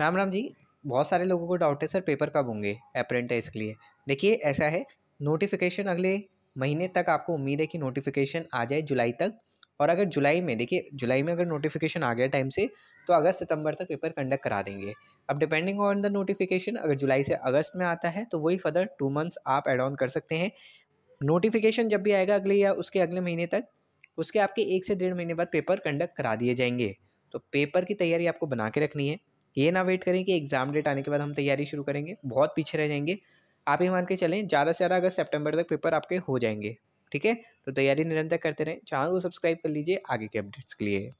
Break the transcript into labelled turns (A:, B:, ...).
A: राम राम जी बहुत सारे लोगों को डाउट है सर पेपर कब होंगे अप्रेंटिस के लिए देखिए ऐसा है नोटिफिकेशन अगले महीने तक आपको उम्मीद है कि नोटिफिकेशन आ जाए जुलाई तक और अगर जुलाई में देखिए जुलाई में अगर नोटिफिकेशन आ गया टाइम से तो अगस्त सितंबर तक पेपर कंडक्ट करा देंगे अब डिपेंडिंग ऑन द नोटिफिकेशन अगर जुलाई से अगस्त में आता है तो वही फर्दर टू मंथ्स आप एड ऑन कर सकते हैं नोटिफिकेशन जब भी आएगा अगले या उसके अगले महीने तक उसके आपके एक से डेढ़ महीने बाद पेपर कंडक्ट करा दिए जाएंगे तो पेपर की तैयारी आपको बना के रखनी है ये ना वेट करें कि एग्ज़ाम डेट आने के बाद हम तैयारी शुरू करेंगे बहुत पीछे रह जाएंगे आप ही मान के चलें ज़्यादा से ज़्यादा अगस्त सेप्टेम्बर तक पेपर आपके हो जाएंगे ठीक है तो तैयारी निरंतर करते रहें चैनल को सब्सक्राइब कर लीजिए आगे के अपडेट्स के लिए